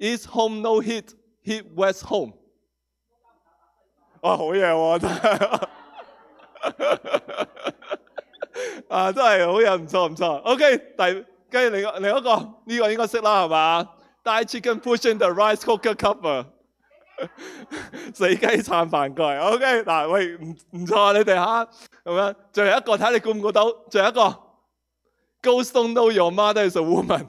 East home no heat, heat west home。哇，好嘢喎！真係啊，真係好嘢，唔錯唔錯。OK，第跟住另外另一個呢個應該識啦，係嘛？Die oh, chicken pushing the rice cooker cover，死雞撐飯蓋。OK，嗱，喂，唔唔錯你哋嚇，咁樣。最後一個睇你估唔估到？最後一個，Ghost don't know your mother is a woman。